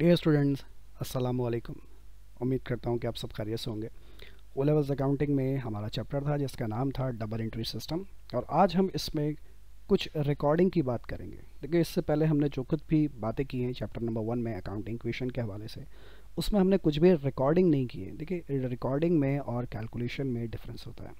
Dear students अस्सलाम वालेकुम उम्मीद करता हूँ कि आप सब खैरियत से होंगे ओ लेवल्स अकाउंटिंग में हमारा चैप्टर था जिसका नाम था डबल एंट्री सिस्टम और आज हम इसमें कुछ रिकॉर्डिंग की बात करेंगे देखिए इससे पहले हमने जो खुद भी बातें की हैं चैप्टर नंबर वन में अकाउंटिंग क्वेश्चन के हवाले से उसमें हमने कुछ भी रिकॉर्डिंग नहीं की है देखिए रिकॉर्डिंग में और कैलकुलेशन में डिफरेंस होता है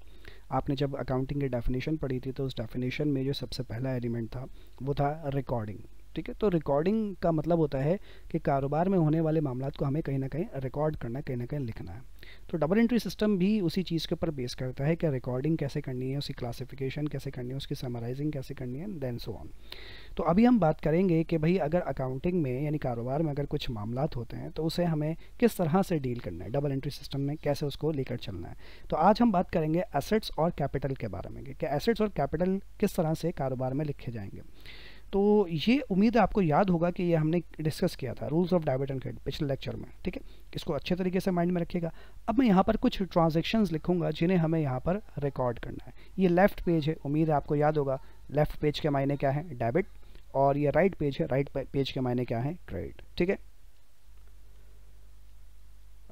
आपने जब अकाउंटिंग की डेफिनेशन पढ़ी थी तो उस डेफिनेशन में जो सबसे पहला एलिमेंट था वो था रिकॉर्डिंग ठीक है तो रिकॉर्डिंग का मतलब होता है कि कारोबार में होने वाले मामला को हमें कहीं ना कहीं रिकॉर्ड करना कहीं ना कहीं लिखना है तो डबल एंट्री सिस्टम भी उसी चीज़ के ऊपर बेस करता है कि रिकॉर्डिंग कैसे करनी है उसकी क्लासिफिकेशन कैसे करनी है उसकी समराइजिंग कैसे करनी है देन सो ऑन तो अभी हम बात करेंगे कि भाई अगर अकाउंटिंग में यानी कारोबार में अगर कुछ मामला होते हैं तो उसे हमें किस तरह से डील करना है डबल एंट्री सिस्टम में कैसे उसको लेकर चलना है तो आज हम बात करेंगे एसेट्स और कैपिटल के बारे में कि एसेट्स और कैपिटल किस तरह से कारोबार में लिखे जाएंगे तो ये उम्मीद है आपको याद होगा कि ये हमने डिस्कस किया था rules of debit and credit पिछले लेक्चर में ठीक है इसको अच्छे तरीके से माइंड में रखिएगा अब मैं यहाँ पर कुछ ट्रांजेक्शन्स लिखूंगा जिन्हें हमें यहाँ पर रिकॉर्ड करना है ये लेफ्ट पेज है उम्मीद है आपको याद होगा लेफ्ट पेज के मायने क्या है डेबिट और ये राइट पेज है राइट पेज के मायने क्या है क्रेडिट ठीक है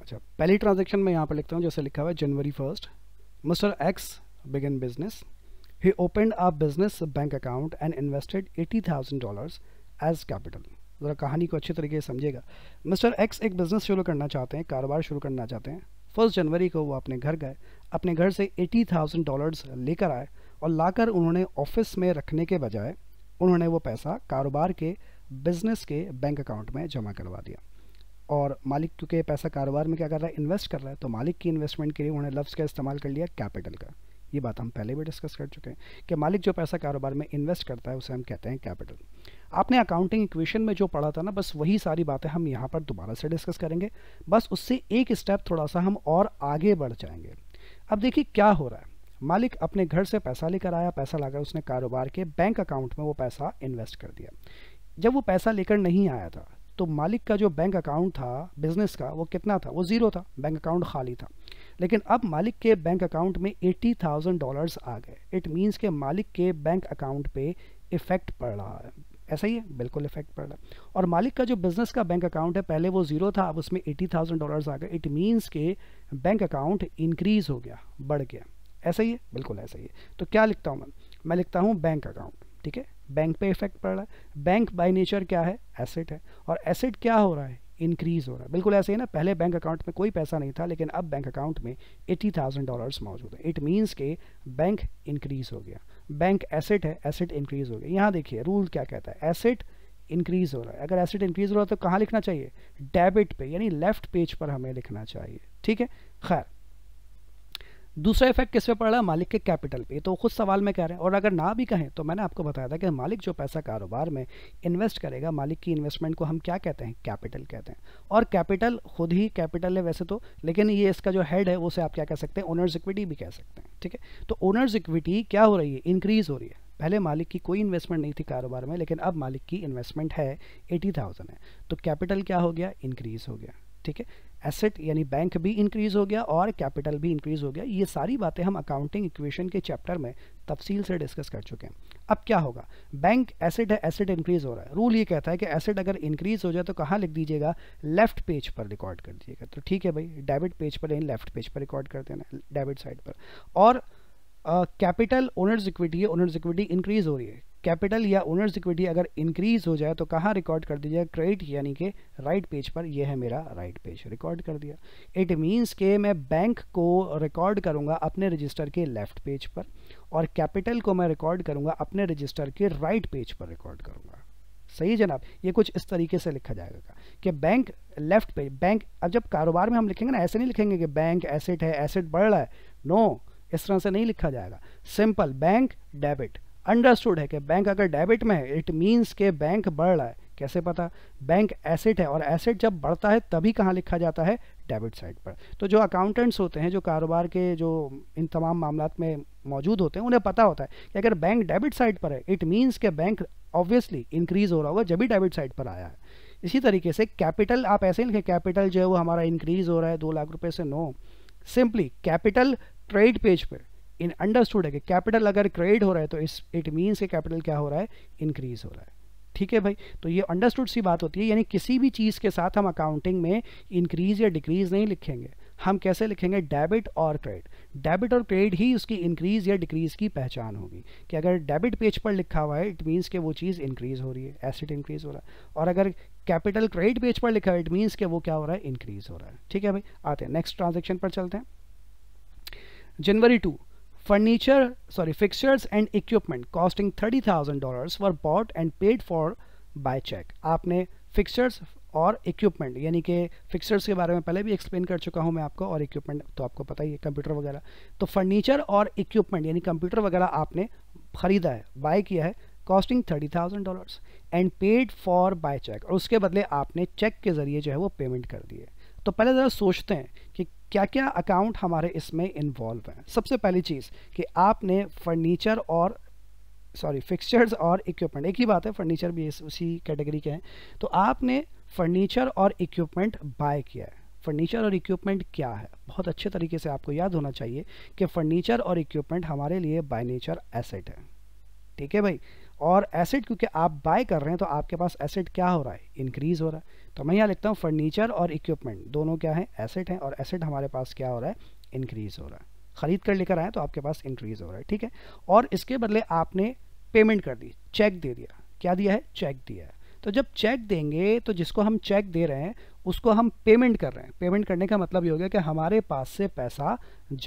अच्छा पहली ट्रांजेक्शन मैं यहाँ पर लिखता हूँ जैसे लिखा हुआ है January first Mister X begin business He opened a business bank account and invested $80,000 as capital. ज़रा कहानी को अच्छे तरीके से समझेगा मिस्टर एक्स एक बिज़नेस शुरू करना चाहते हैं कारोबार शुरू करना चाहते हैं फर्स्ट जनवरी को वो अपने घर गए अपने घर से एटी थाउजेंड डॉलर्स लेकर आए और लाकर उन्होंने ऑफिस में रखने के बजाय उन्होंने वो पैसा कारोबार के बिजनेस के बैंक अकाउंट में जमा करवा दिया और मालिक क्योंकि पैसा कारोबार में क्या कर रहा है इन्वेस्ट कर रहा है तो मालिक की इन्वेस्टमेंट के लिए उन्होंने लफ्ज़ का इस्तेमाल कर लिया कैपिटल का ये बात हम पहले भी डिस्कस कर चुके हैं कि मालिक जो पैसा कारोबार में इन्वेस्ट करता है उसे हम कहते हैं कैपिटल आपने अकाउंटिंग इक्वेशन में जो पढ़ा था ना बस वही सारी बातें हम यहाँ पर दोबारा से डिस्कस करेंगे बस उससे एक स्टेप थोड़ा सा हम और आगे बढ़ जाएंगे अब देखिए क्या हो रहा है मालिक अपने घर से पैसा लेकर आया पैसा लाकर उसने कारोबार के बैंक अकाउंट में वो पैसा इन्वेस्ट कर दिया जब वो पैसा लेकर नहीं आया था तो मालिक का जो बैंक अकाउंट था बिजनेस का वो कितना था वो ज़ीरो था बैंक अकाउंट खाली था लेकिन अब मालिक के बैंक अकाउंट में एट्टी थाउजेंड डॉलर्स आ गए इट मीन्स के मालिक के बैंक अकाउंट पे इफ़ेक्ट पड़ रहा है ऐसा ही है बिल्कुल इफेक्ट पड़ रहा है और मालिक का जो बिजनेस का बैंक अकाउंट है पहले वो जीरो था अब उसमें एटी थाउजेंड डॉलर आ गए इट मीन्स के बैंक अकाउंट इंक्रीज हो गया बढ़ गया ऐसा ही है बिल्कुल ऐसा ही है तो क्या लिखता हूँ मैं मैं लिखता हूँ बैंक अकाउंट ठीक है बैंक पे इफेक्ट पड़ रहा है बैंक बाय नेचर क्या है एसेट है और एसेट क्या हो रहा है इंक्रीज़ हो रहा है बिल्कुल ऐसे ही ना पहले बैंक अकाउंट में कोई पैसा नहीं था लेकिन अब बैंक अकाउंट में एट्टी थाउजेंड डॉलर मौजूद है इट मीन्स के बैंक इंक्रीज़ हो गया बैंक एसेट है एसेट इंक्रीज़ हो गया यहाँ देखिए रूल क्या कहता है एसेट इंक्रीज़ हो रहा है अगर एसेट इंक्रीज़ हो रहा है तो कहाँ लिखना चाहिए डेबिट पे यानी लेफ्ट पेज पर हमें लिखना चाहिए ठीक है खैर दूसरा इफेक्ट किस पे पड़ रहा है मालिक के कैपिटल पे तो खुद सवाल में कह रहे हैं और अगर ना भी कहें तो मैंने आपको बताया था कि मालिक जो पैसा कारोबार में इन्वेस्ट करेगा मालिक की इन्वेस्टमेंट को हम क्या कहते हैं कैपिटल कहते हैं और कैपिटल खुद ही कैपिटल है वैसे तो लेकिन ये इसका जो हेड है उसे आप क्या कह सकते हैं ओनर्स इक्विटी भी कह सकते हैं ठीक है तो ओनर्स इक्विटी क्या हो रही है इंक्रीज़ हो रही है पहले मालिक की कोई इन्वेस्टमेंट नहीं थी कारोबार में लेकिन अब मालिक की इन्वेस्टमेंट है एटी थाउजेंड है तो कैपिटल क्या हो गया इंक्रीज़ हो गया ठीक है एसेट यानी बैंक भी इंक्रीज़ हो गया और कैपिटल भी इंक्रीज़ हो गया ये सारी बातें हम अकाउंटिंग इक्वेशन के चैप्टर में तफसील से डिस्कस कर चुके हैं अब क्या होगा बैंक एसेट है एसेट इंक्रीज़ हो रहा है रूल ये कहता है कि एसेट अगर इंक्रीज़ हो जाए तो कहाँ लिख दीजिएगा लेफ्ट पेज पर रिकॉर्ड कर दीजिएगा तो ठीक है भाई डेबिट पेज पर नहीं लेफ्ट पेज पर रिकॉर्ड कर देना डेबिट साइड पर और कैपिटल ओनर्स इक्विटी है ओनर्स इक्विटी इंक्रीज़ हो रही है कैपिटल या ओनर्स इक्विटी अगर इंक्रीज हो जाए तो कहाँ रिकॉर्ड कर दिया क्रेडिट यानी कि राइट पेज पर यह है मेरा राइट पेज रिकॉर्ड कर दिया इट मीन्स के मैं बैंक को रिकॉर्ड करूँगा अपने रजिस्टर के लेफ्ट पेज पर और कैपिटल को मैं रिकॉर्ड करूँगा अपने रजिस्टर के राइट पेज पर रिकॉर्ड करूँगा सही जनाब ये कुछ इस तरीके से लिखा जाएगा कि बैंक लेफ्ट पेज बैंक अब जब कारोबार में हम लिखेंगे ना ऐसे नहीं लिखेंगे कि बैंक एसेट है एसेट बढ़ रहा है नो no, इस तरह से नहीं लिखा जाएगा सिंपल बैंक डेबिट अंडरस्टूड है कि बैंक अगर डेबिट में है इट मीन्स के बैंक बढ़ रहा है कैसे पता बैंक एसेट है और एसेट जब बढ़ता है तभी कहाँ लिखा जाता है डेबिट साइड पर तो जो अकाउंटेंट्स होते हैं जो कारोबार के जो इन तमाम मामला में मौजूद होते हैं उन्हें पता होता है कि अगर बैंक डेबिट साइड पर है इट मीन्स के बैंक ऑब्वियसली इंक्रीज हो रहा होगा जब भी डेबिट साइड पर आया है इसी तरीके से कैपिटल आप ऐसे लिखें कैपिटल जो है वो हमारा इंक्रीज हो रहा है दो लाख रुपये से no simply capital trade page पर इन अंडरस्टूड है कि कैपिटल अगर क्रिएट हो रहा है तो इस इट मीन्स कि कैपिटल क्या हो रहा है इंक्रीज हो रहा है ठीक है भाई तो ये अंडरस्टूड सी बात होती है यानी किसी भी चीज़ के साथ हम अकाउंटिंग में इंक्रीज या डिक्रीज नहीं लिखेंगे हम कैसे लिखेंगे डेबिट और क्रेडिट डेबिट और क्रेडिट ही उसकी इंक्रीज या डिक्रीज की पहचान होगी कि अगर डेबिट पेज पर लिखा हुआ है इट मींस के वो चीज़ इंक्रीज हो रही है एसिड इंक्रीज हो रहा है और अगर कैपिटल क्रेडिट पेज पर लिखा है इट मीन्स के वो क्या हो रहा है इंक्रीज हो रहा है ठीक है भाई आते हैं नेक्स्ट ट्रांजेक्शन पर चलते हैं January two Furniture, sorry, fixtures and equipment costing $30,000 were bought and paid for by check. आपने fixtures और इक्विपमेंट यानी कि फिक्सर्स के बारे में पहले भी एक्सप्लेन कर चुका हूं मैं आपको और इक्विपमेंट तो आपको पता ही है कंप्यूटर वगैरह तो फर्नीचर और इक्विपमेंट यानी कंप्यूटर वगैरह आपने ख़रीदा है बाय किया है costing thirty thousand dollars and paid for by cheque और उसके बदले आपने चेक के ज़रिए जो है वो पेमेंट कर दिए तो पहले ज़रा सोचते हैं कि क्या क्या अकाउंट हमारे इसमें इन्वॉल्व हैं सबसे पहली चीज़ कि आपने फर्नीचर और सॉरी फिक्सचर्स और इक्विपमेंट एक ही बात है फर्नीचर भी इस उसी कैटेगरी के हैं तो आपने फर्नीचर और इक्विपमेंट बाय किया है फर्नीचर और इक्विपमेंट क्या है बहुत अच्छे तरीके से आपको याद होना चाहिए कि फर्नीचर और इक्विपमेंट हमारे लिए बाय नेचर एसेट है ठीक है भाई और एसेट क्योंकि आप बाय कर रहे हैं तो आपके पास एसेट क्या हो रहा है इंक्रीज़ हो रहा है तो मैं यहाँ लिखता हूँ फर्नीचर और इक्विपमेंट दोनों क्या है एसेट हैं और एसेट हमारे पास क्या हो रहा है इंक्रीज़ हो रहा है ख़रीद कर लेकर आए तो आपके पास इंक्रीज़ हो रहा है ठीक है और इसके बदले आपने पेमेंट कर दी चेक दे दिया क्या दिया है चेक दिया है तो जब चेक देंगे तो जिसको हम चेक दे रहे हैं उसको हम पेमेंट कर रहे हैं पेमेंट करने का मतलब ये हो गया कि हमारे पास से पैसा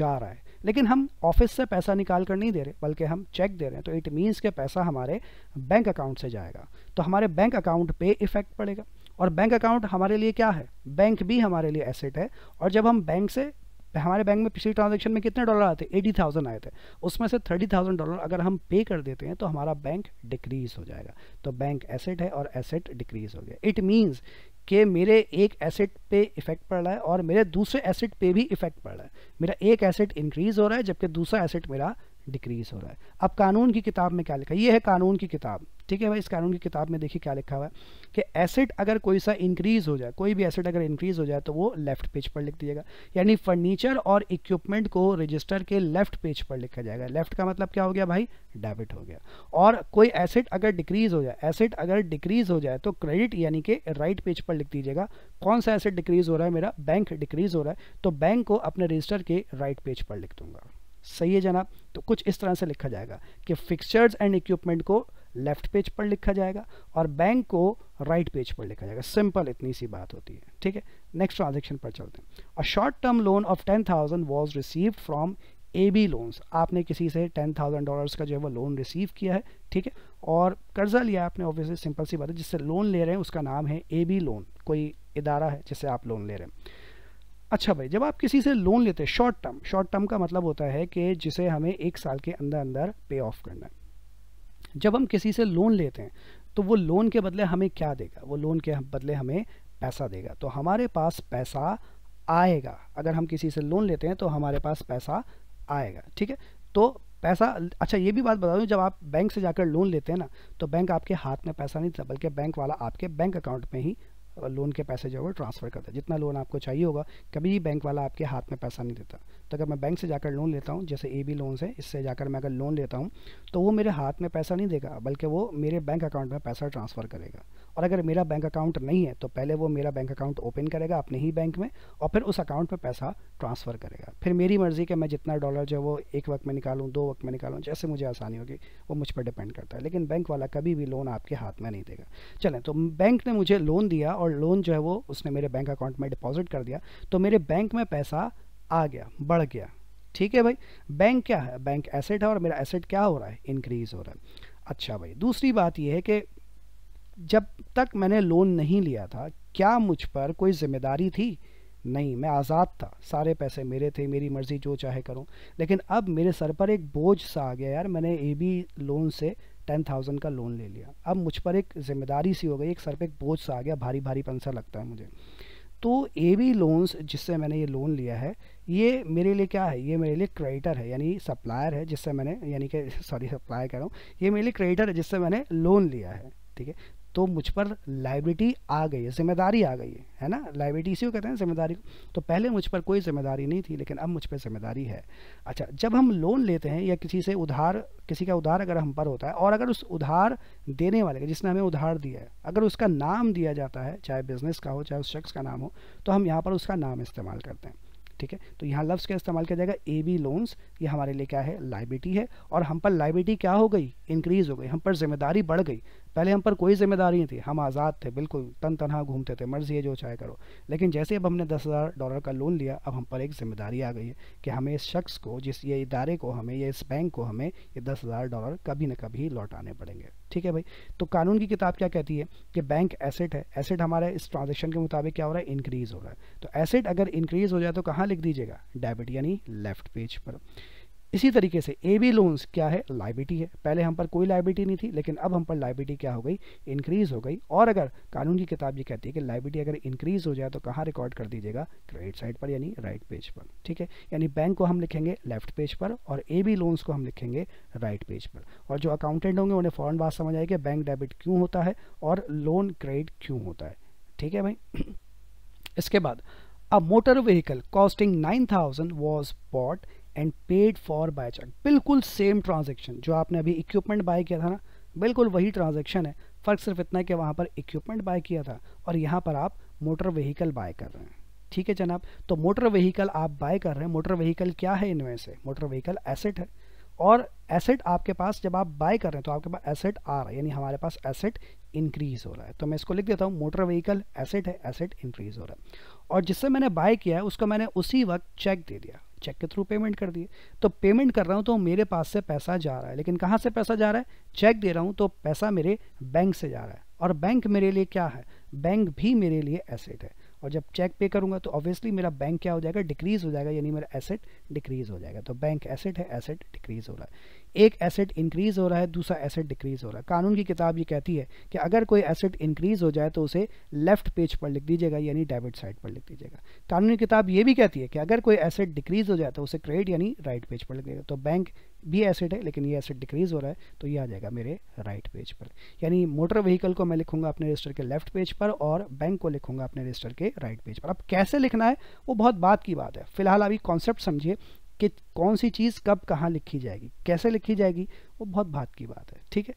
जा रहा है लेकिन हम ऑफिस से पैसा निकाल कर नहीं दे रहे बल्कि हम चेक दे रहे हैं तो इट मीन्स के पैसा हमारे बैंक अकाउंट से जाएगा तो हमारे बैंक अकाउंट पे इफेक्ट पड़ेगा और बैंक अकाउंट हमारे लिए क्या है बैंक भी हमारे लिए एसेट है और जब हम बैंक से हमारे बैंक में पिछली ट्रांजेक्शन में कितने डॉलर आते एटी थाउजेंड आए थे उसमें से थर्टी थाउजेंड डॉलर अगर हम पे कर देते हैं तो हमारा बैंक डिक्रीज हो जाएगा तो बैंक एसेट है और एसेट डिक्रीज हो गया इट मीन्स कि मेरे एक एसेट पे इफेक्ट पड़ रहा है और मेरे दूसरे एसेट पे भी इफेक्ट पड़ रहा है मेरा एक एसेट इंक्रीज हो रहा है जबकि दूसरा एसेट मेरा डिक्रीज हो रहा है अब कानून की किताब में क्या लिखा ये है कानून की किताब ठीक है भाई इस कानून की किताब में देखिए क्या लिखा हुआ है कि एसेट अगर कोई सा इंक्रीज़ हो जाए कोई भी एसेट अगर इंक्रीज़ हो जाए तो वो लेफ्ट पेज पर लिख दीजिएगा यानी फर्नीचर और इक्विपमेंट को रजिस्टर के लेफ्ट पेज पर लिखा जाएगा लेफ्ट का मतलब क्या हो गया भाई डेबिट हो गया और कोई एसेट अगर डिक्रीज़ हो जाए एसेट अगर डिक्रीज़ हो जाए तो क्रेडिट यानी कि राइट पेज पर लिख दीजिएगा कौन सा एसेट डिक्रीज़ हो रहा है मेरा बैंक डिक्रीज़ हो रहा है तो बैंक को अपने रजिस्टर के राइट पेज पर लिख दूंगा सही है जनाब तो कुछ इस तरह से लिखा जाएगा कि फिक्सचर्स एंड इक्विपमेंट को लेफ्ट पेज पर लिखा जाएगा और बैंक को राइट पेज पर लिखा जाएगा सिंपल इतनी सी बात होती है ठीक है नेक्स्ट ट्रांजेक्शन पर चलते हैं a short term loan of ten thousand was receive from A B loans आपने किसी से टेन थाउजेंड डॉलर्स का जो है वो लोन रिसीव किया है ठीक है और कर्जा लिया आपने ऑब्वियसली सिंपल सी बात है जिससे लोन ले रहे हैं उसका नाम है ए बी लोन कोई इदारा है जिससे आप लोन ले रहे हैं अच्छा भाई जब आप किसी से लोन लेते हैं शॉर्ट टर्म शॉर्ट टर्म का मतलब होता है कि जिसे हमें एक साल के अंदर अंदर पे ऑफ करना है जब हम किसी से लोन लेते हैं तो वो लोन के बदले हमें क्या देगा वो लोन के बदले हमें पैसा देगा तो हमारे पास पैसा आएगा अगर हम किसी से लोन लेते हैं तो हमारे पास पैसा आएगा ठीक है तो पैसा अच्छा ये भी बात बता दूँ जब आप बैंक से जाकर लोन लेते हैं ना तो बैंक आपके हाथ में पैसा नहीं देता बल्कि बैंक वाला आपके बैंक अकाउंट में ही लोन के पैसे जो है वो ट्रांसफ़र करता है जितना लोन आपको चाहिए होगा कभी बैंक वाला आपके हाथ में पैसा नहीं देता तो अगर मैं बैंक से जाकर लोन लेता हूँ जैसे ए बी लोन से इससे जाकर मैं अगर लोन लेता हूँ तो वो मेरे हाथ में पैसा नहीं देगा बल्कि वो मेरे बैंक अकाउंट में पैसा ट्रांसफ़र करेगा और अगर मेरा बैंक अकाउंट नहीं है तो पहले वो मेरा बैंक अकाउंट ओपन करेगा अपने ही बैंक में और फिर उस अकाउंट में पैसा ट्रांसफ़र करेगा फिर मेरी मर्ज़ी कि मैं जितना डॉलर जो है वो एक वक्त में निकालूँ दो वक्त में निकालूं जैसे मुझे आसानी होगी वो मुझ पर डिपेंड करता है लेकिन बैंक वाला कभी भी लोन आपके हाथ में नहीं देगा चलें तो बैंक ने मुझे लोन दिया और लोन जो है वो उसने मेरे बैंक अकाउंट में डिपॉजिट कर दिया तो मेरे बैंक में पैसा आ गया बढ़ गया ठीक है भाई बैंक क्या है बैंक एसेट है और मेरा एसेट क्या हो रहा है इंक्रीज़ हो रहा है अच्छा भाई दूसरी बात यह है कि जब तक मैंने लोन नहीं लिया था क्या मुझ पर कोई जिम्मेदारी थी नहीं मैं आज़ाद था सारे पैसे मेरे थे मेरी मर्ज़ी जो चाहे करूं लेकिन अब मेरे सर पर एक बोझ सा आ गया यार मैंने ए बी लोन से टेन थाउजेंड का लोन ले लिया अब मुझ पर एक जिम्मेदारी सी हो गई एक सर पर एक बोझ सा आ गया भारी भारी पंसा लगता है मुझे तो ए बी लोन्स जिससे मैंने ये लोन लिया है ये मेरे लिए क्या है ये मेरे लिए क्रेडिटर है यानी सप्लायर है जिससे मैंने यानी कि सॉरी सप्लायर कह रहा हूँ ये मेरे लिए क्रेडिटर है जिससे मैंने लोन लिया है ठीक है तो मुझ पर लाइबिलिटी आ गई है जिम्मेदारी आ गई है है ना लाइबिलिटी इसी को कहते हैं जिम्मेदारी तो पहले मुझ पर कोई जिम्मेदारी नहीं थी लेकिन अब मुझ पर जिम्मेदारी है अच्छा जब हम लोन लेते हैं या किसी से उधार किसी का उधार अगर हम पर होता है और अगर उस उधार देने वाले का जिसने हमें उधार दिया है अगर उसका नाम दिया जाता है चाहे बिजनेस का हो चाहे उस शख्स का नाम हो तो हम यहाँ पर उसका नाम इस्तेमाल करते हैं ठीक है तो यहाँ लफ्स का इस्तेमाल किया जाएगा ए बी लोन्स ये हमारे लिए क्या है लाइबिलिटी है और हम पर लाइबिलिटी क्या हो गई इंक्रीज हो गई हम पर जिम्मेदारी बढ़ गई पहले हम पर कोई जिम्मेदारी नहीं थी हम आज़ाद थे बिल्कुल तन तनहा घूमते थे मर्जी है जो चाहे करो लेकिन जैसे अब हमने दस हज़ार डॉलर का लोन लिया अब हम पर एक जिम्मेदारी आ गई है कि हमें इस शख्स को जिस ये इदारे को हमें या इस बैंक को हमें ये दस हज़ार डॉलर कभी ना कभी लौटाने पड़ेंगे ठीक है भाई तो कानून की किताब क्या कहती है कि बैंक एसेट है एसेट हमारे इस ट्रांजेक्शन के मुताबिक क्या हो रहा है इंक्रीज हो रहा है तो एसेट अगर इंक्रीज हो जाए तो कहाँ लिख दीजिएगा डेबिट यानी लेफ्ट पेज पर इसी तरीके से ए बी लोन्स क्या है लाइबिलिटी है पहले हम पर कोई लाइबिलिटी नहीं थी लेकिन अब हम पर लाइबिलिटी क्या हो गई इंक्रीज़ हो गई और अगर कानून की किताब ये कहती है कि लाइबिलिटी अगर इंक्रीज़ हो जाए तो कहाँ रिकॉर्ड कर दीजिएगा क्रेडिट साइड पर यानी राइट पेज पर ठीक है यानी बैंक को हम लिखेंगे लेफ्ट पेज पर और ए बी लोन्स को हम लिखेंगे राइट पेज पर और जो अकाउंटेंट होंगे उन्हें फ़ौरन बात समझ आएगी बैंक डेबिट क्यों होता है और लोन क्रेडिट क्यों होता है ठीक है भाई इसके बाद a motor vehicle costing nine thousand was bought and paid for by cheque बिल्कुल सेम ट्रांजेक्शन जो आपने अभी इक्विपमेंट बाय किया था ना बिल्कुल वही ट्रांजेक्शन है फ़र्क सिर्फ इतना है कि वहाँ पर इक्विपमेंट बाय किया था और यहाँ पर आप मोटर व्हीकल बाय कर रहे हैं ठीक है जनाब तो मोटर व्हीकल आप बाय कर रहे हैं मोटर व्हीकल क्या है इनमें से मोटर व्हीकल एसेट है और एसेट आपके पास जब आप बाय कर रहे हैं तो आपके पास एसेट आ रहा है यानी हमारे पास एसेट इंक्रीज हो रहा है तो मैं इसको लिख देता हूँ मोटर व्हीकल एसेट है एसेट इंक्रीज हो रहा है और जिससे मैंने बाय किया है उसको मैंने उसी वक्त चेक दे दिया चेक के थ्रू पेमेंट कर दिए तो पेमेंट कर रहा हूँ तो मेरे पास से पैसा जा रहा है लेकिन कहाँ से पैसा जा रहा है चेक दे रहा हूँ तो पैसा मेरे बैंक से जा रहा है और बैंक मेरे लिए क्या है बैंक भी मेरे लिए एसेट है और जब चेक पे करूँगा तो ऑब्वियसली मेरा बैंक क्या हो जाएगा डिक्रीज़ हो जाएगा यानी मेरा एसेट डिक्रीज़ हो जाएगा तो बैंक एसेट है एसेट डिक्रीज़ हो रहा है एक एसेट इंक्रीज़ हो रहा है दूसरा एसेट डिक्रीज़ हो रहा है कानून की किताब ये कहती है कि अगर कोई एसेट इंक्रीज़ हो जाए तो उसे लेफ्ट पेज पर लिख दीजिएगा यानी डेबिट साइड पर लिख दीजिएगा कानूनी किताब ये भी कहती है कि अगर कोई एसेट डिक्रीज़ हो जाए तो उसे क्रेडिट यानी राइट पेज पर लिख दीजिएगा तो बैंक भी एसिड है लेकिन ये एसिड डिक्रीज हो रहा है तो ये आ जाएगा मेरे राइट पेज पर यानी मोटर व्हीकल को मैं लिखूंगा अपने रजिस्टर के लेफ्ट पेज पर और बैंक को लिखूंगा अपने रजिस्टर के राइट पेज पर अब कैसे लिखना है वो बहुत बात की बात है फिलहाल अभी कॉन्सेप्ट समझिए कि कौन सी चीज़ कब कहाँ लिखी जाएगी कैसे लिखी जाएगी वो बहुत बात की बात है ठीक है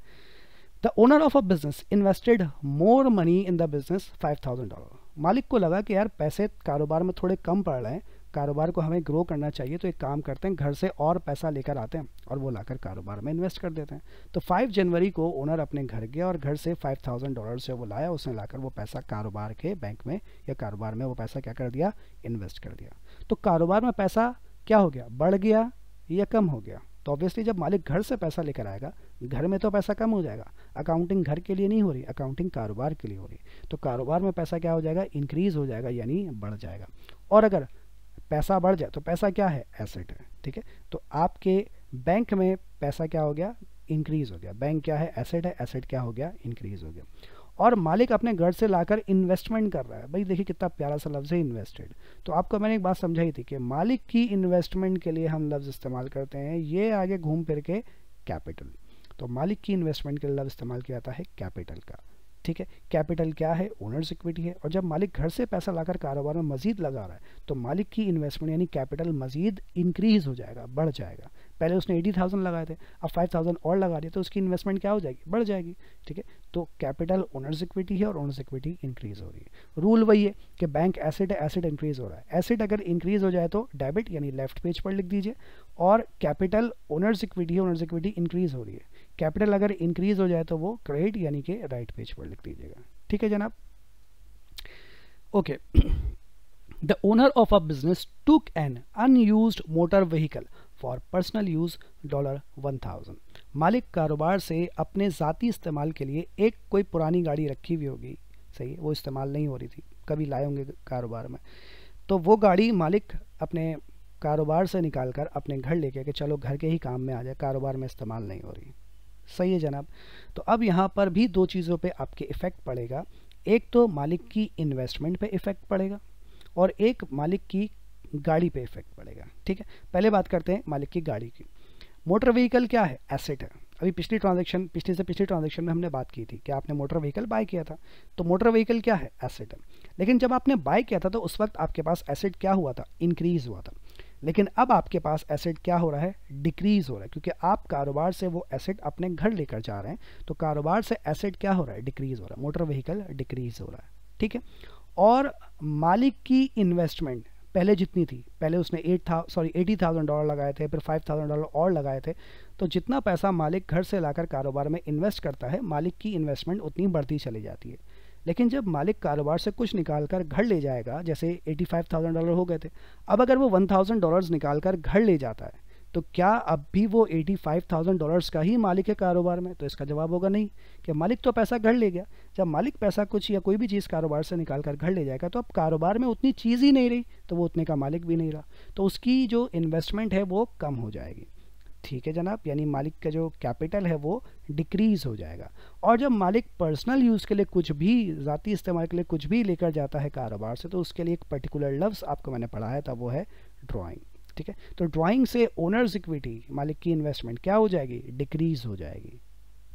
the owner of a business invested more money in the business five thousand dollar मालिक को लगा कि यार पैसे कारोबार में थोड़े कम पड़ रहे हैं कारोबार को हमें ग्रो करना चाहिए तो एक काम करते हैं घर से और पैसा लेकर आते हैं और वो लाकर कारोबार में इन्वेस्ट कर देते हैं तो 5 जनवरी को ओनर अपने घर गया और घर से 5000 डॉलर से वो लाया उसने लाकर वो पैसा कारोबार के बैंक में या कारोबार में वो पैसा क्या कर दिया इन्वेस्ट कर दिया तो कारोबार में पैसा क्या हो गया बढ़ गया या कम हो गया तो ऑब्वियसली जब मालिक घर से पैसा लेकर आएगा घर में तो पैसा कम हो जाएगा अकाउंटिंग घर के लिए नहीं हो रही अकाउंटिंग कारोबार के लिए हो रही तो कारोबार में पैसा क्या हो जाएगा इंक्रीज हो जाएगा यानी बढ़ जाएगा और अगर पैसा बढ़ जाए तो पैसा क्या है एसेट है ठीक है तो आपके बैंक में पैसा क्या हो गया इंक्रीज हो गया बैंक क्या है एसेट है एसेट क्या हो गया इंक्रीज हो गया और मालिक अपने घर से लाकर इन्वेस्टमेंट कर रहा है भाई देखिए कितना प्यारा सा लफ्ज़ है इन्वेस्टेड तो आपको मैंने एक बात समझाई थी कि मालिक की इन्वेस्टमेंट के लिए हम लफ्ज़ इस्तेमाल करते हैं ये आगे घूम फिर के कैपिटल तो मालिक की इन्वेस्टमेंट के लिए लफ्ज़ इस्तेमाल किया जाता है कैपिटल का ठीक है कैपिटल क्या है ओनर्स इक्विटी है और जब मालिक घर से पैसा लाकर कारोबार में मजीद लगा रहा है तो मालिक की इन्वेस्टमेंट यानी कैपिटल मजीद इंक्रीज हो जाएगा बढ़ जाएगा पहले उसने एटी थाउजेंड लगाए थे अब फाइव थाउजेंड और लगा दिया तो उसकी इन्वेस्टमेंट क्या हो जाएगी बढ़ जाएगी ठीक है तो कैपिटल ओनर्स इक्विटी है और ओनर्स इक्विटी इंक्रीज हो रही है रूल वही है कि बैंक एसेट है एसेट इंक्रीज हो रहा है एसेट अगर इंक्रीज हो जाए तो डेबिट यानी लेफ्ट पेज पर लिख दीजिए और कैपिटल ओनर्स इक्विटी है ओनर्स इक्विटी इंक्रीज हो रही है कैपिटल अगर इंक्रीज हो जाए तो वो क्रेडिट यानी कि राइट पेज पर लिख दीजिएगा ठीक है जनाब okay the owner of a business took an unused motor vehicle for personal use dollar one thousand मालिक कारोबार से अपने ज़ाती इस्तेमाल के लिए एक कोई पुरानी गाड़ी रखी हुई होगी सही है वो इस्तेमाल नहीं हो रही थी कभी लाए होंगे कारोबार में तो वो गाड़ी मालिक अपने कारोबार से निकाल कर अपने घर लेके कि चलो घर के ही काम में आ जाए कारोबार में इस्तेमाल नहीं हो रही सही है जनाब तो अब यहाँ पर भी दो चीज़ों पे आपके इफ़ेक्ट पड़ेगा एक तो मालिक की इन्वेस्टमेंट पे इफ़ेक्ट पड़ेगा और एक मालिक की गाड़ी पे इफ़ेक्ट पड़ेगा ठीक है पहले बात करते हैं मालिक की गाड़ी की मोटर व्हीकल क्या है एसेट है अभी पिछली ट्रांजेक्शन पिछले से पिछली ट्रांजेक्शन में हमने बात की थी कि आपने मोटर व्हीकल बाय किया था तो मोटर व्हीकल क्या है एसेट है लेकिन जब आपने बाय किया था तो उस वक्त आपके पास एसेट क्या हुआ था इंक्रीज हुआ था लेकिन अब आपके पास एसेट क्या हो रहा है डिक्रीज़ हो रहा है क्योंकि आप कारोबार से वो एसेट अपने घर लेकर जा रहे हैं तो कारोबार से एसेट क्या हो रहा है डिक्रीज़ हो रहा है मोटर व्हीकल डिक्रीज़ हो रहा है ठीक है और मालिक की इन्वेस्टमेंट पहले जितनी थी पहले उसने एट था सॉरी एटी थाउजेंड डॉलर लगाए थे फिर फाइव थाउजेंड डॉलर और लगाए थे तो जितना पैसा मालिक घर से लाकर कारोबार में इन्वेस्ट करता है मालिक की इन्वेस्टमेंट उतनी बढ़ती चली जाती है लेकिन जब मालिक कारोबार से कुछ निकाल कर घर ले जाएगा जैसे 85,000 डॉलर हो गए थे अब अगर वो 1,000 डॉलर्स निकाल कर घर ले जाता है तो क्या अब भी वो 85,000 डॉलर्स का ही मालिक है कारोबार में तो इसका जवाब होगा नहीं कि मालिक तो पैसा घर ले गया जब मालिक पैसा कुछ या कोई भी चीज़ कारोबार से निकाल कर घर ले जाएगा तो अब कारोबार में उतनी चीज़ ही नहीं रही तो वो उतने का मालिक भी नहीं रहा तो उसकी जो इन्वेस्टमेंट है वो कम हो जाएगी ठीक है जनाब यानी मालिक का जो कैपिटल है वो डिक्रीज़ हो जाएगा और जब मालिक पर्सनल यूज़ के लिए कुछ भी ज़ाती इस्तेमाल के लिए कुछ भी लेकर जाता है कारोबार से तो उसके लिए एक पर्टिकुलर लफ्ज़ आपको मैंने पढ़ाया था वो है ड्राइंग ठीक है तो ड्राइंग से ओनर्स इक्विटी मालिक की इन्वेस्टमेंट क्या हो जाएगी डिक्रीज़ हो जाएगी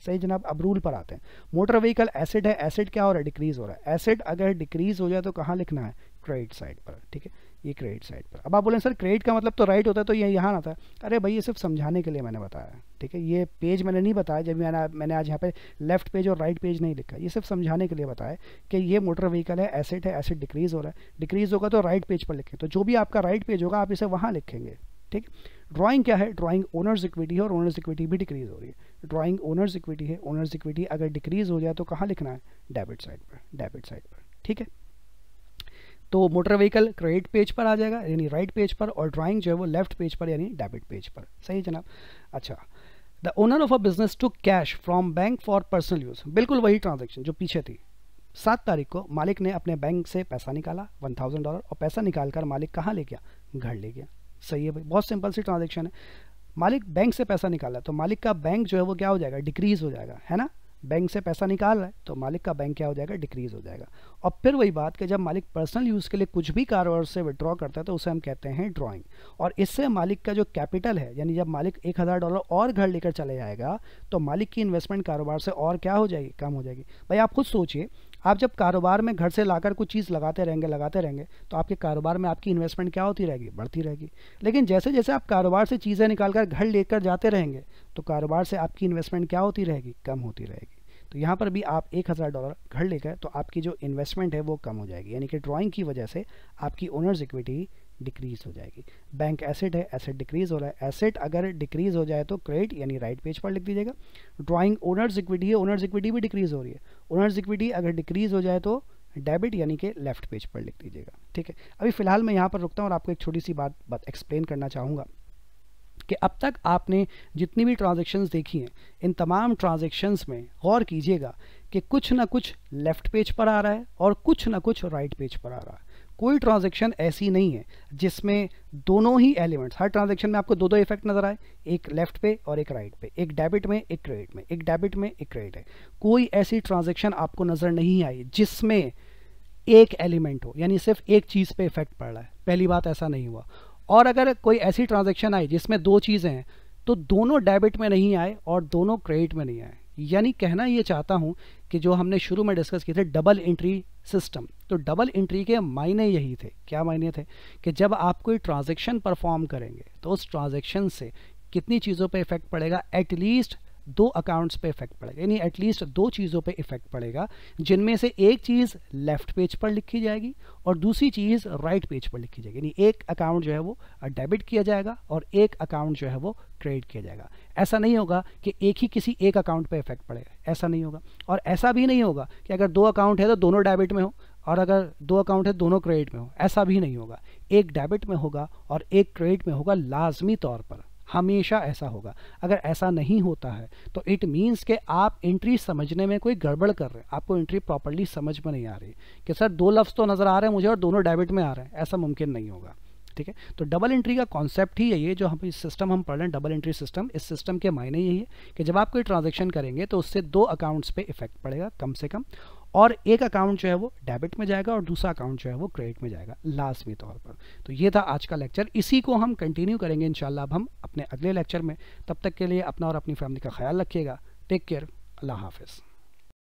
सही जनाब अब रूल पर आते हैं मोटर व्हीकल एसिड है एसिड क्या हो रहा है डिक्रीज हो रहा है एसिड अगर डिक्रीज हो जाए तो कहाँ लिखना है क्रेडिट साइड पर ठीक है ये क्रेडिट साइड पर अब आप बोले सर क्रेडिट का मतलब तो राइट होता है तो ये यहाँ आता है अरे भाई ये सिर्फ समझाने के लिए मैंने बताया ठीक है ये पेज मैंने नहीं बताया जब मैंने मैंने आज यहाँ पे लेफ्ट पेज और राइट पेज नहीं लिखा ये सिर्फ समझाने के लिए बताया कि ये मोटर व्हीकल है एसिड है एसेट डिक्रीज़ हो रहा है डिक्रीज़ होगा तो राइट पेज पर लिखें तो जो भी आपका राइट पेज होगा आप इसे वहाँ लिखेंगे ठीक ड्राइंग क्या है ड्राइंग ओनर्स इक्विटी है और ओनर्स इक्विटी भी डिक्रीज हो रही है ड्राइंग ओनर्स इक्विटी है ओनर्स इक्विटी अगर डिक्रीज हो जाए तो कहाँ लिखना है डेबिट साइड पर डेबिट साइड पर ठीक है तो मोटर व्हीकल क्रेडिट पेज पर आ जाएगा यानी राइट पेज पर और ड्राइंग जो है वो लेफ्ट पेज पर यानी डेबिट पेज पर सही जनाब अच्छा the owner of a business took cash from bank for personal use बिल्कुल वही ट्रांजेक्शन जो पीछे थी सात तारीख को मालिक ने अपने बैंक से पैसा निकाला वन थाउजेंड डॉलर और पैसा निकाल कर मालिक कहाँ ले गया घर ले गया सही है भाई बहुत सिंपल सी ट्रांजेक्शन है मालिक बैंक से पैसा निकाला तो मालिक का बैंक जो है वो क्या हो जाएगा डिक्रीज हो जाएगा है ना बैंक से पैसा निकाल रहा है तो मालिक का बैंक क्या हो जाएगा डिक्रीज हो जाएगा और फिर वही बात कि जब मालिक पर्सनल यूज़ के लिए कुछ भी कारोबार से विड्रॉ करता है तो उसे हम कहते हैं ड्राइंग और इससे मालिक का जो कैपिटल है यानी जब मालिक एक हज़ार डॉलर और घर लेकर चले जाएगा तो मालिक की इन्वेस्टमेंट कारोबार से और क्या हो जाएगी कम हो जाएगी भाई आप खुद सोचिए आप जब कारोबार में घर से लाकर कुछ चीज़ लगाते रहेंगे लगाते रहेंगे तो आपके कारोबार में आपकी इन्वेस्टमेंट क्या होती रहेगी बढ़ती रहेगी लेकिन जैसे जैसे आप कारोबार से चीज़ें निकाल कर घर लेकर जाते रहेंगे तो कारोबार से आपकी इन्वेस्टमेंट क्या होती रहेगी कम होती रहेगी तो यहाँ पर भी आप एक हज़ार डॉलर घर लेकर तो आपकी जो इन्वेस्टमेंट है वो कम हो जाएगी यानी कि ड्रॉइंग की वजह से आपकी ओनर्स इक्विटी डिक्रीज हो जाएगी बैंक एसेट है एसेट डिक्रीज हो रहा है एसेट अगर डिक्रीज हो जाए तो क्रेडिट यानी राइट पेज पर लिख दीजिएगा ड्राइंग ओनर्स इक्विटी है ओनर्स इक्विटी भी डिक्रीज हो रही है ओनर्स इक्विटी अगर डिक्रीज़ हो जाए तो डेबिट यानी कि लेफ्ट पेज पर लिख दीजिएगा ठीक है अभी फ़िलहाल मैं यहाँ पर रुकता हूँ और आपको एक छोटी सी बात बात एक्सप्लेन करना चाहूँगा कि अब तक आपने जितनी भी ट्रांजेक्शन्स देखी हैं इन तमाम ट्रांजेक्शन्स में गौर कीजिएगा कि कुछ ना कुछ लेफ़्ट पेज पर आ रहा है और कुछ ना कुछ राइट पेज पर आ रहा है कोई ट्रांजेक्शन ऐसी नहीं है जिसमें दोनों ही एलिमेंट्स हर ट्रांजेक्शन में आपको दो दो इफेक्ट नजर आए एक लेफ्ट पे और एक राइट right पे एक डेबिट में एक क्रेडिट में एक डेबिट में एक क्रेडिट है कोई ऐसी ट्रांजेक्शन आपको नजर नहीं आई जिसमें एक एलिमेंट हो यानी सिर्फ एक चीज़ पे इफेक्ट पड़ रहा है पहली बात ऐसा नहीं हुआ और अगर कोई ऐसी ट्रांजेक्शन आई जिसमें दो चीज़ें हैं तो दोनों डेबिट में नहीं आए और दोनों क्रेडिट में नहीं आए यानी कहना ये चाहता हूँ कि जो हमने शुरू में डिस्कस किए थे डबल एंट्री सिस्टम तो डबल एंट्री के मायने यही थे क्या मायने थे कि जब आप कोई ट्रांजेक्शन परफॉर्म करेंगे तो उस ट्रांजेक्शन से कितनी चीज़ों पे इफेक्ट पड़ेगा एटलीस्ट दो अकाउंट्स पे इफेक्ट पड़ेगा यानी एटलीस्ट दो चीज़ों पे इफेक्ट पड़ेगा जिनमें से एक चीज़ लेफ्ट पेज पर लिखी जाएगी और दूसरी चीज़ राइट पेज पर लिखी जाएगी यानी एक अकाउंट जो है वो डेबिट किया जाएगा और एक अकाउंट जो है वो क्रेडिट किया जाएगा ऐसा नहीं होगा कि एक ही किसी एक अकाउंट पे इफेक्ट पड़ेगा ऐसा नहीं होगा और ऐसा भी नहीं होगा कि अगर दो अकाउंट है तो दोनों डेबिट में हो और अगर दो अकाउंट है दोनों क्रेडिट में हो ऐसा भी नहीं होगा एक डेबिट में होगा और एक क्रेडिट में होगा लाजमी तौर पर हमेशा ऐसा होगा अगर ऐसा नहीं होता है तो इट मीन्स के आप एंट्री समझने में कोई गड़बड़ कर रहे हैं आपको एंट्री प्रॉपरली समझ में नहीं आ रही कि सर दो लफ्ज़ तो नज़र आ रहे हैं मुझे और दोनों डेबिट में आ रहे हैं ऐसा मुमकिन नहीं होगा ठीक है तो डबल एंट्री का कॉन्सेप्ट ही है ये जो हम सिस्टम हम पढ़ रहे हैं डबल एंट्री सिस्टम इस सिस्टम के मायने यही है कि जब आप कोई ट्रांजेक्शन करेंगे तो उससे दो अकाउंट्स पे इफेक्ट पड़ेगा कम से कम और एक अकाउंट जो है वो डेबिट में जाएगा और दूसरा अकाउंट जो है वो क्रेडिट में जाएगा लाजमी तौर पर तो ये था आज का लेक्चर इसी को हम कंटिन्यू करेंगे इन अब हम अपने अगले लेक्चर में तब तक के लिए अपना और अपनी फैमिली का ख्याल रखिएगा टेक केयर अल्लाह हाफिज़